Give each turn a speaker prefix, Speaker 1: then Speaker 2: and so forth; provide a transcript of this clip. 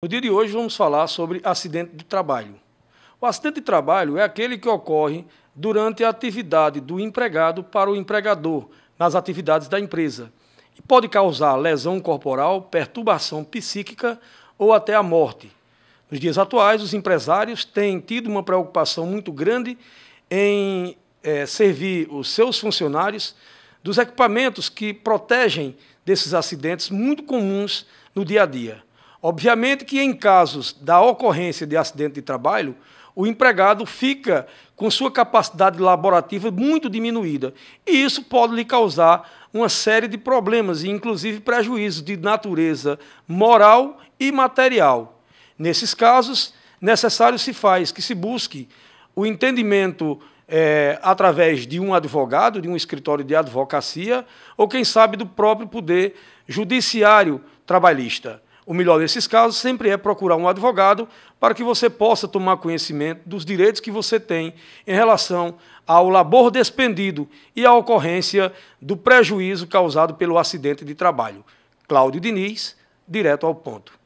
Speaker 1: No dia de hoje vamos falar sobre acidente de trabalho. O acidente de trabalho é aquele que ocorre durante a atividade do empregado para o empregador nas atividades da empresa e pode causar lesão corporal, perturbação psíquica ou até a morte. Nos dias atuais, os empresários têm tido uma preocupação muito grande em é, servir os seus funcionários dos equipamentos que protegem desses acidentes muito comuns no dia a dia. Obviamente que em casos da ocorrência de acidente de trabalho, o empregado fica com sua capacidade laborativa muito diminuída. E isso pode lhe causar uma série de problemas, e inclusive prejuízos de natureza moral e material. Nesses casos, necessário se faz que se busque o entendimento é, através de um advogado, de um escritório de advocacia, ou quem sabe do próprio poder judiciário trabalhista. O melhor nesses casos sempre é procurar um advogado para que você possa tomar conhecimento dos direitos que você tem em relação ao labor despendido e à ocorrência do prejuízo causado pelo acidente de trabalho. Cláudio Diniz, direto ao ponto.